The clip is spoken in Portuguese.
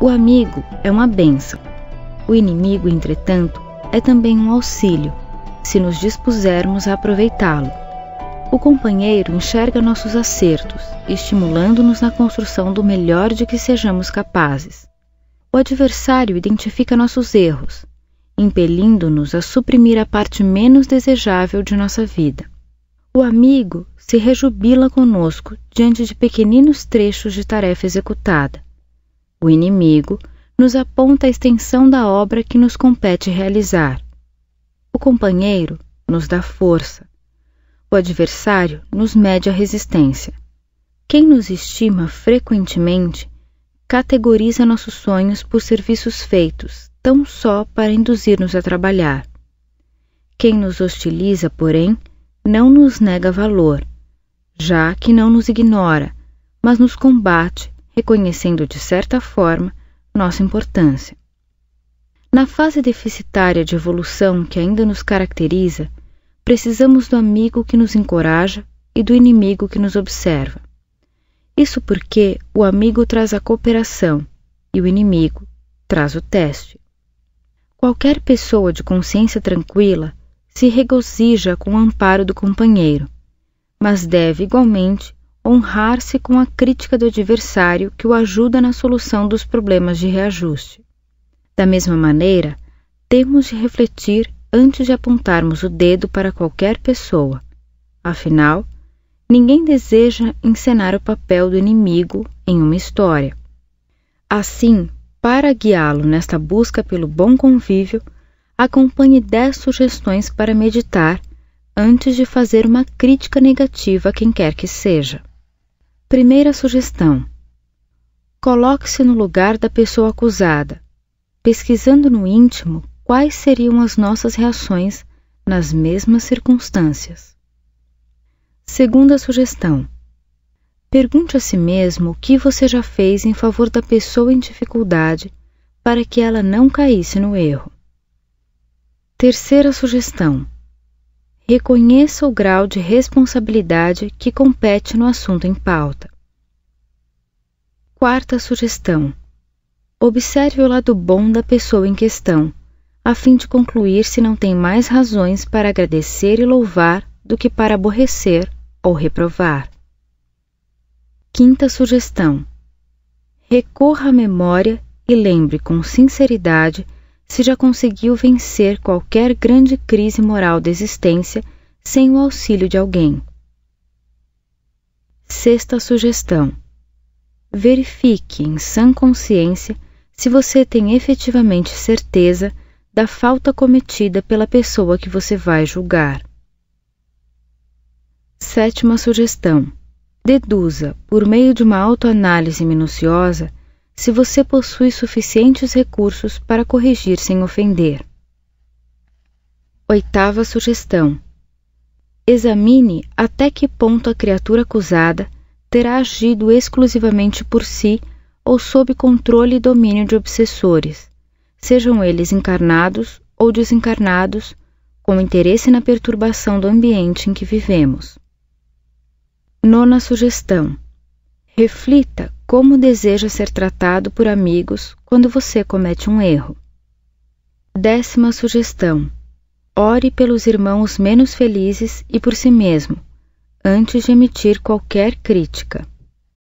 O amigo é uma benção. O inimigo, entretanto, é também um auxílio, se nos dispusermos a aproveitá-lo. O companheiro enxerga nossos acertos, estimulando-nos na construção do melhor de que sejamos capazes. O adversário identifica nossos erros, impelindo-nos a suprimir a parte menos desejável de nossa vida. O amigo se rejubila conosco diante de pequeninos trechos de tarefa executada, o inimigo, nos aponta a extensão da obra que nos compete realizar. O companheiro nos dá força. O adversário nos mede a resistência. Quem nos estima frequentemente categoriza nossos sonhos por serviços feitos, tão só para induzir-nos a trabalhar. Quem nos hostiliza, porém, não nos nega valor, já que não nos ignora, mas nos combate reconhecendo de certa forma nossa importância. Na fase deficitária de evolução que ainda nos caracteriza, precisamos do amigo que nos encoraja e do inimigo que nos observa. Isso porque o amigo traz a cooperação e o inimigo traz o teste. Qualquer pessoa de consciência tranquila se regozija com o amparo do companheiro, mas deve igualmente honrar-se com a crítica do adversário que o ajuda na solução dos problemas de reajuste. Da mesma maneira, temos de refletir antes de apontarmos o dedo para qualquer pessoa. Afinal, ninguém deseja encenar o papel do inimigo em uma história. Assim, para guiá-lo nesta busca pelo bom convívio, acompanhe dez sugestões para meditar antes de fazer uma crítica negativa a quem quer que seja. Primeira sugestão: coloque-se no lugar da pessoa acusada, pesquisando no íntimo quais seriam as nossas reações nas mesmas circunstâncias. Segunda sugestão: pergunte a si mesmo o que você já fez em favor da pessoa em dificuldade para que ela não caísse no erro. Terceira sugestão: reconheça o grau de responsabilidade que compete no assunto em pauta. Quarta sugestão: observe o lado bom da pessoa em questão, a fim de concluir se não tem mais razões para agradecer e louvar do que para aborrecer ou reprovar. Quinta sugestão: recorra à memória e lembre com sinceridade se já conseguiu vencer qualquer grande crise moral da existência sem o auxílio de alguém. Sexta sugestão: verifique em sã consciência se você tem efetivamente certeza da falta cometida pela pessoa que você vai julgar. Sétima sugestão: deduza, por meio de uma autoanálise minuciosa, se você possui suficientes recursos para corrigir sem ofender. Oitava sugestão: examine até que ponto a criatura acusada terá agido exclusivamente por si ou sob controle e domínio de obsessores, sejam eles encarnados ou desencarnados, com interesse na perturbação do ambiente em que vivemos. Nona sugestão Reflita como deseja ser tratado por amigos quando você comete um erro. Décima sugestão: ore pelos irmãos menos felizes e por si mesmo, antes de emitir qualquer crítica.